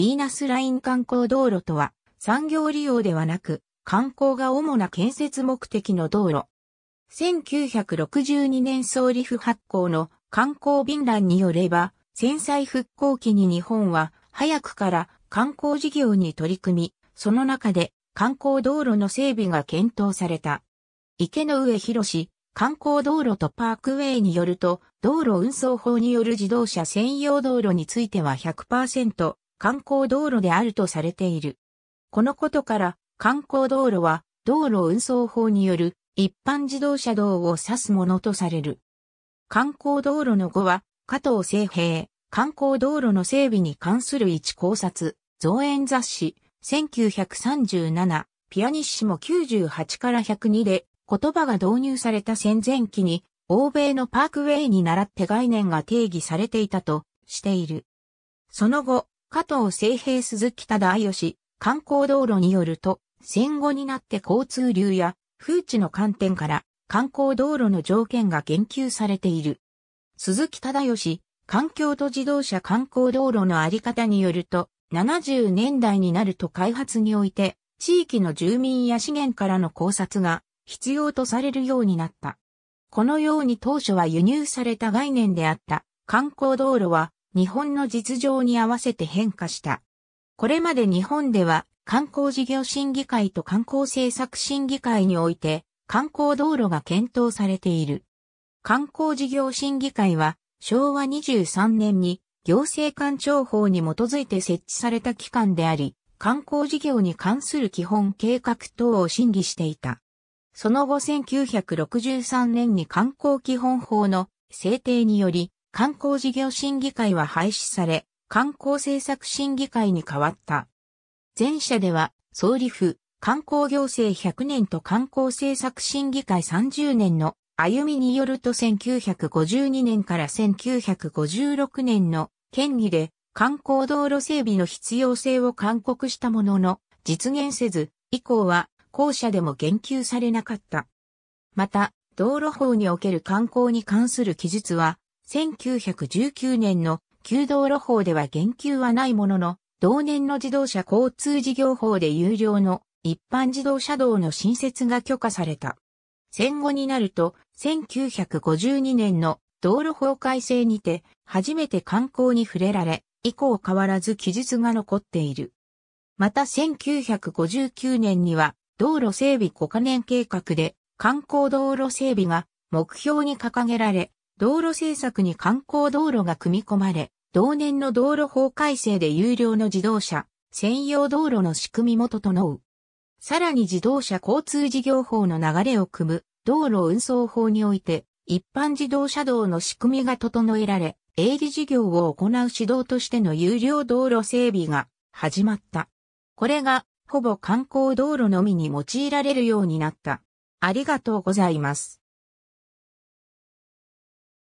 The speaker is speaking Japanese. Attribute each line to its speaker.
Speaker 1: ビーナスライン観光道路とは、産業利用ではなく、観光が主な建設目的の道路。1962年総理府発行の観光便欄によれば、戦災復興期に日本は早くから観光事業に取り組み、その中で観光道路の整備が検討された。池の上広士、観光道路とパークウェイによると、道路運送法による自動車専用道路については100%観光道路であるとされている。このことから観光道路は道路運送法による一般自動車道を指すものとされる。観光道路の語は加藤清平、観光道路の整備に関する一考察、造園雑誌、1937、ピアニッシモ98から102で言葉が導入された戦前期に欧米のパークウェイに倣って概念が定義されていたとしている。その後、加藤清平鈴木忠義、観光道路によると、戦後になって交通流や風地の観点から観光道路の条件が言及されている。鈴木忠義、環境と自動車観光道路のあり方によると、70年代になると開発において、地域の住民や資源からの考察が必要とされるようになった。このように当初は輸入された概念であった観光道路は日本の実情に合わせて変化した。これまで日本では観光事業審議会と観光政策審議会において観光道路が検討されている。観光事業審議会は昭和23年に行政官庁法に基づいて設置された機関であり、観光事業に関する基本計画等を審議していた。その後1963年に観光基本法の制定により観光事業審議会は廃止され、観光政策審議会に変わった。前者では、総理府、観光行政100年と観光政策審議会30年の歩みによると1952年から1956年の県議で観光道路整備の必要性を勧告したものの実現せず、以降は後者でも言及されなかった。また、道路法における観光に関する記述は1919年の旧道路法では言及はないものの、同年の自動車交通事業法で有料の一般自動車道の新設が許可された。戦後になると、1952年の道路法改正にて、初めて観光に触れられ、以降変わらず記述が残っている。また1959年には、道路整備5カ年計画で、観光道路整備が目標に掲げられ、道路政策に観光道路が組み込まれ、同年の道路法改正で有料の自動車、専用道路の仕組みも整う。さらに自動車交通事業法の流れを組む道路運送法において、一般自動車道の仕組みが整えられ、営利事業を行う指導としての有料道路整備が始まった。これが、ほぼ観光道路のみに用いられるようになった。ありがとうございます。